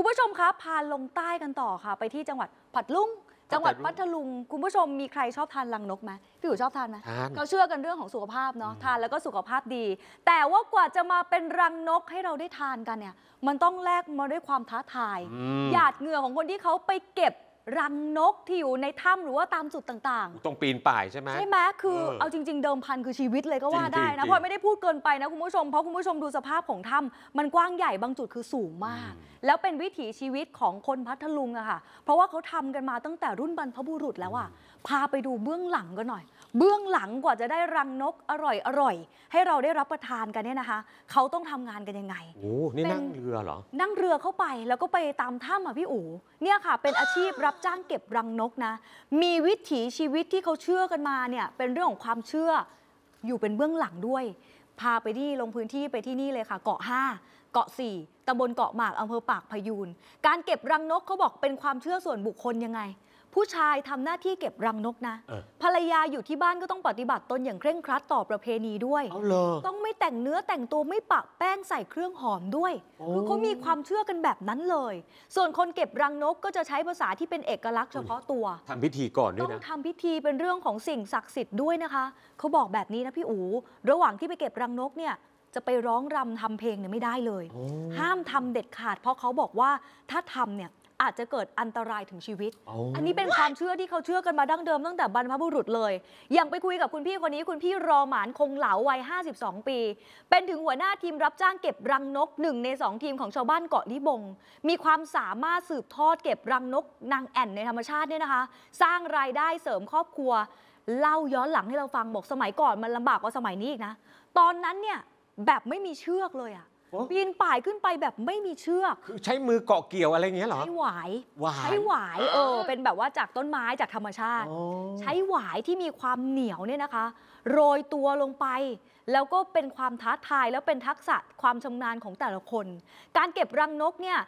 คุณผู้ชมคะพาลงใต้กันต่อค่ะ ไปที่จังหวัดผัดลุง จังหวัดพัทลุงคุณผู้ชมมีใครชอบทานลังนกไหมพี่อู๋ชอบทานไหมเขาเชื่อกันเรื่องของสุขภาพเนาะทานแล้วก็สุขภาพดี แต่ว่ากว่าจะมาเป็นรังนกให้เราได้ทานกันเนี่ย มันต้องแลกมาด้วยความท้าทายหยาดเหงื่อของคนที่เขาไปเก็บรังนกที่อยู่ในถ้ำหรือว่าตามจุดต่างๆ ตรงปีนป่ายใช่ไหมใช่ไหมคือเออเอาจริง ๆเดิมพันคือชีวิตเลยก็ว่าได้นะพอยไม่ได้พูดเกินไปนะคุณผู้ชม เพราะคุณผู้ชมดูสภาพของถ้ำมันกว้างใหญ่บางจุดคือสูงมาก แล้วเป็นวิถีชีวิตของคนพัทลุงอะค่ะ เพราะว่าเขาทำกันมาตั้งแต่รุ่นบรรพบุรุษแล้วอะพาไปดูเบื้องหลังกันหน่อย เบื้องหลังกว่าจะได้รังนกอร่อยๆให้เราได้รับประทานกันเนี่ยนะคะเขาต้องทำงานกันยังไงโอ้นี่นั่งเรือเหรอนั่งเรือเข้าไปแล้วก็ไปตามถ้ำอะพี่อู๋เนี่ยค่ะ เป็นอาชีพรับจ้างเก็บรังนกนะ มีวิถีชีวิตที่เขาเชื่อกันมาเนี่ยเป็นเรื่องของความเชื่ออยู่เป็นเบื้องหลังด้วย พาไปที่ลงพื้นที่ไปที่นี่เลยค่ะ เกาะ 5 เกาะ 4ตำบลเกาะหมากอำเภอปากพยูนการเก็บรังนกเขาบอกเป็นความเชื่อส่วนบุคคลยังไงผู้ชายทำหน้าที่เก็บรังนกนะ ภรรยาอยู่ที่บ้านก็ต้องปฏิบัติตนอย่างเคร่งครัดต่อประเพณีด้วยต้องไม่แต่งเนื้อแต่งตัวไม่ปะแป้งใส่เครื่องหอมด้วยคือเขามีความเชื่อกันแบบนั้นเลย ส่วนคนเก็บรังนกก็จะใช้ภาษาที่เป็นเอกลักษณ์เฉพาะตัว ทำพิธีก่อนด้วยนะต้องทำพิธีเป็นเรื่องของสิ่งศักดิ์สิทธิ์ด้วยนะคะเขาบอกแบบนี้นะพี่อู๋ระหว่างที่ไปเก็บรังนกเนี่ยจะไปร้องรำทำเพลงเนี่ยไม่ได้เลย ห้ามทำเด็ดขาดเพราะเขาบอกว่าถ้าทำเนี่ยอาจจะเกิดอันตรายถึงชีวิต อันนี้เป็นความเชื่อที่เขาเชื่อกันมาดั้งเดิมตั้งแต่บรรพบุรุษเลย อย่างไปคุยกับคุณพี่คนนี้คุณพี่รอหมานคงเหลาวัย 52 ปี เป็นถึงหัวหน้าทีมรับจ้างเก็บรังนกหนึ่งในสองทีมของชาวบ้านเกาะลิบง มีความสามารถสืบทอดเก็บรังนกนางแอ่นในธรรมชาติเนี่ยนะคะ สร้างรายได้เสริมครอบครัว เล่าย้อนหลังให้เราฟังบอกสมัยก่อนมันลำบากกว่าสมัยนี้อีกนะ ตอนนั้นเนี่ยแบบไม่มีเชือกเลยอะปีนป่ายขึ้นไปแบบไม่มีเชือกคือใช้มือเกาะเกี่ยวอะไรเงี้ยหรอ ใช้หวาย ใช้หวายเออเป็นแบบว่าจากต้นไม้จากธรรมชาติ ใช้หวายที่มีความเหนียวเนี่ยนะคะโรยตัวลงไป แล้วก็เป็นความท้าทายแล้วเป็นทักษะความชำนาญของแต่ละคน การเก็บรังนกเนี่ย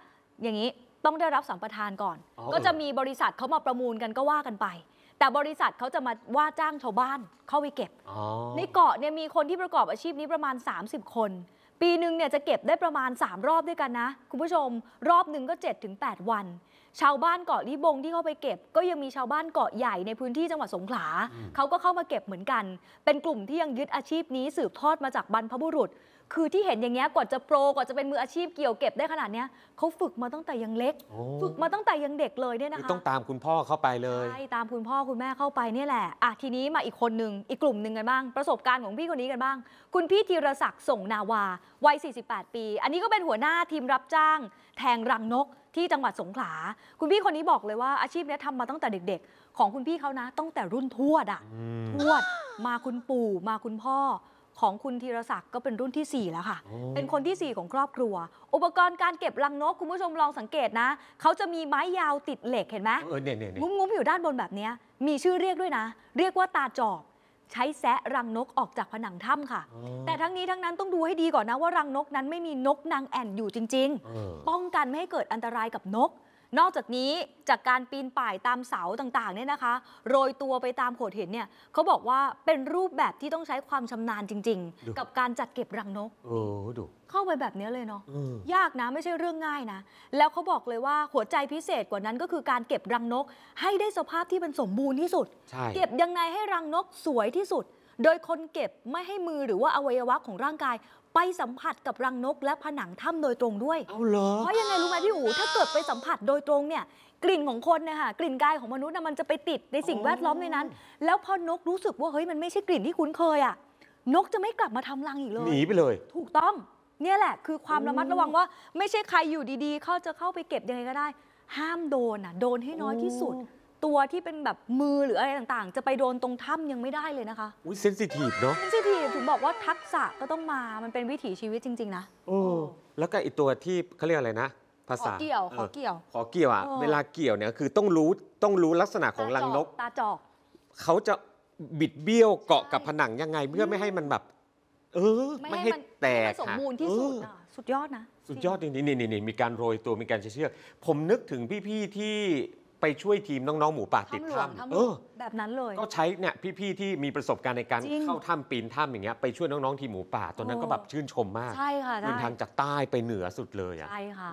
อย่างนี้ต้องได้รับสัมปทานก่อน ก็จะมีบริษัทเขามาประมูลกันก็ว่ากันไป แต่บริษัทเขาจะมาว่าจ้างชาวบ้าน เข้าไปเก็บในเกาะเนี่ยมีคนที่ประกอบอาชีพนี้ประมาณ 30 คนปีหนึ่งเนี่ยจะเก็บได้ประมาณ 3 รอบด้วยกันนะ คุณผู้ชมรอบหนึ่งก็ 7-8 วัน ชาวบ้านเกาะลิบงที่เข้าไปเก็บ ก็ยังมีชาวบ้านเกาะใหญ่ในพื้นที่จังหวัดสงขลาเขาก็เข้ามาเก็บเหมือนกัน เป็นกลุ่มที่ยังยึดอาชีพนี้สืบทอดมาจากบรรพบุรุษ คือที่เห็นอย่างเงี้ยกว่าจะโปร กว่าจะเป็นมืออาชีพเกี่ยวเก็บได้ขนาดเนี้ยเขาฝึกมาตั้งแต่ยังเล็ก ฝึกมาตั้งแต่ยังเด็กเลยเนี่ยนะคะต้องตามคุณพ่อเข้าไปเลยใช่ตามคุณพ่อคุณแม่เข้าไปเนี่ยแหละอ่ะทีนี้มาอีกคนนึงอีกกลุ่มหนึ่งกันบ้าง ประสบการณ์ของพี่คนนี้กันบ้าง คุณพี่ธีรศักดิ์ส่งนาวาวัย 48 ปี อันนี้ก็เป็นหัวหน้าทีมรับจ้าง แทงรังนกที่จังหวัดสงขลา คุณพี่คนนี้บอกเลยว่าอาชีพนี้ทำมาตั้งแต่เด็ก ๆ ของคุณพี่เขานะตั้งแต่รุ่นทวดอะทวดมาคุณปู่มาคุณพ่อของคุณธีรศักดิ์ก็เป็นรุ่นที่ 4 แล้วค่ะ เป็นคนที่ 4 ของครอบครัว อุปกรณ์การเก็บรังนกคุณผู้ชมลองสังเกตนะเขาจะมีไม้ยาวติดเหล็กเห็นไหมงุ้มๆอยู่ด้านบนแบบนี้มีชื่อเรียกด้วยนะ เรียกว่าตาจอบใช้แซะรังนกออกจากผนังถ้ำค่ะ แต่ทั้งนี้ทั้งนั้นต้องดูให้ดีก่อนนะว่ารังนกนั้นไม่มีนกนางแอ่นอยู่จริง ๆ ป้องกันไม่ให้เกิดอันตรายกับนกนอกจากนี้จากการปีนป่ายตามเสาต่างๆเนี่ยนะคะโรยตัวไปตามโขดหินเนี่ยเขาบอกว่าเป็นรูปแบบที่ต้องใช้ความชำนาญจริงๆ กับการจัดเก็บรังนก เออ ดูเข้าไปแบบนี้เลยเนาะยากนะไม่ใช่เรื่องง่ายนะ แล้วเขาบอกเลยว่าหัวใจพิเศษกว่านั้นก็คือการเก็บรังนกให้ได้สภาพที่มันสมบูรณ์ที่สุด เก็บยังไงให้รังนกสวยที่สุดโดยคนเก็บไม่ให้มือหรือว่าอวัยวะของร่างกาย ไปสัมผัสกับรังนกและผนังถ้ำโดยตรงด้วยเอาเหรอเพราะยังไงรู้ไหมพี่อู๋ถ้าเกิดไปสัมผัสโดยตรงเนี่ยกลิ่นของคนเนี่ยค่ะกลิ่นกายของมนุษย์นะมันจะไปติดในสิ่งแวดล้อมในนั้น แล้วพอนกรู้สึกว่าเฮ้ยมันไม่ใช่กลิ่นที่คุ้นเคยอ่ะ นกจะไม่กลับมาทำรังอีกเลยหนีไปเลย ถูกต้อง เนี่ยแหละคือความระมัดระวังว่า ไม่ใช่ใครอยู่ดีๆ เขาจะเข้าไปเก็บยังไงก็ได้ ห้ามโดนอ่ะโดนให้น้อยที่สุดตัวที่เป็นแบบมือหรืออะไรต่างๆ จะไปโดนตรงถ้ำยังไม่ได้เลยนะคะอุ้ยเซนซิทีฟเนาะเซนซิทีฟถึงบอกว่าทักษะก็ต้องมามันเป็นวิถีชีวิตจริงๆนะโอ้แล้วก็อีกตัวที่เขาเรียกอะไรนะ ภาษา ขอเกี่ยว ขอเกี่ยว ขอเกี่ยวอ่ะเวลาเกี่ยวเนี่ยคือต้องรู้ต้องรู้ลักษณะของรังนก ตาจอกเขาจะบิดเบี้ยวเกาะกับผนังยังไงเพื่อไม่ให้มันแบบ เออไม่ให้แตกสมบูรณ์ที่ สุดสุดยอดนะ สุดยอดจริงๆนี่นี่มีการโรยตัวมีการเชือกผมนึกถึงพี่ๆที่ไปช่วยทีมน้อง ๆ หมูป่าติดถ้ำ เออแบบนั้นเลย ก็ใช้เนี่ยพี่ ๆ ที่มีประสบการณ์ในการเข้าถ้ำ ปีน ถ้ำอย่างเงี้ยไปช่วยน้อง ๆ ทีมหมูป่า ตอนนั้นก็แบบชื่นชมมาก ใช่ค่ะเดินทางจากใต้ไปเหนือสุดเลยอ่ะใช่ค่ะ